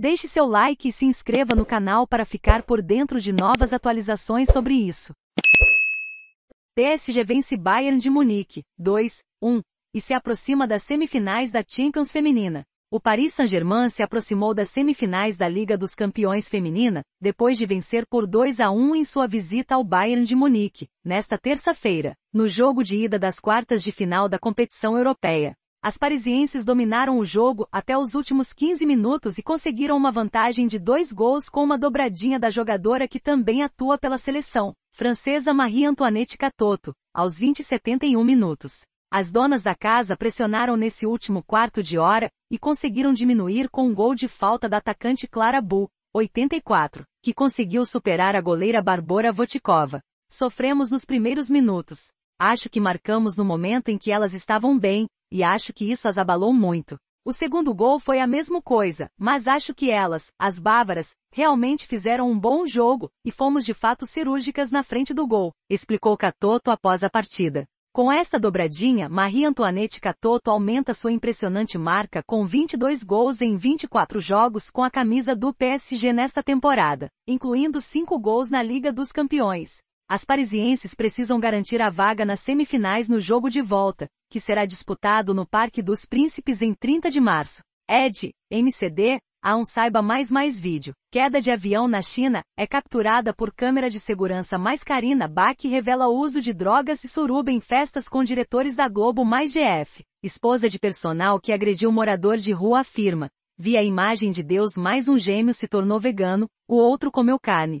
Deixe seu like e se inscreva no canal para ficar por dentro de novas atualizações sobre isso. PSG vence Bayern de Munique, 2, 1, e se aproxima das semifinais da Champions Feminina. O Paris Saint-Germain se aproximou das semifinais da Liga dos Campeões Feminina, depois de vencer por 2 a 1 em sua visita ao Bayern de Munique, nesta terça-feira, no jogo de ida das quartas de final da competição europeia. As parisienses dominaram o jogo até os últimos 15 minutos e conseguiram uma vantagem de dois gols com uma dobradinha da jogadora que também atua pela seleção, francesa Marie-Antoinette Catoto, aos 20 e 71 minutos. As donas da casa pressionaram nesse último quarto de hora e conseguiram diminuir com um gol de falta da atacante Clara Bull, 84, que conseguiu superar a goleira Barbora Votikova. Sofremos nos primeiros minutos, Acho que marcamos no momento em que elas estavam bem, e acho que isso as abalou muito. O segundo gol foi a mesma coisa, mas acho que elas, as bávaras, realmente fizeram um bom jogo, e fomos de fato cirúrgicas na frente do gol, explicou Catoto após a partida. Com esta dobradinha, Marie-Antoinette Catoto aumenta sua impressionante marca com 22 gols em 24 jogos com a camisa do PSG nesta temporada, incluindo 5 gols na Liga dos Campeões. As parisienses precisam garantir a vaga nas semifinais no jogo de volta, que será disputado no Parque dos Príncipes em 30 de março. Ed, MCD, a um saiba mais mais vídeo. Queda de avião na China é capturada por câmera de segurança mais Karina Bach revela uso de drogas e suruba em festas com diretores da Globo mais GF. Esposa de personal que agrediu morador de rua afirma. Vi a imagem de Deus mais um gêmeo se tornou vegano, o outro comeu carne.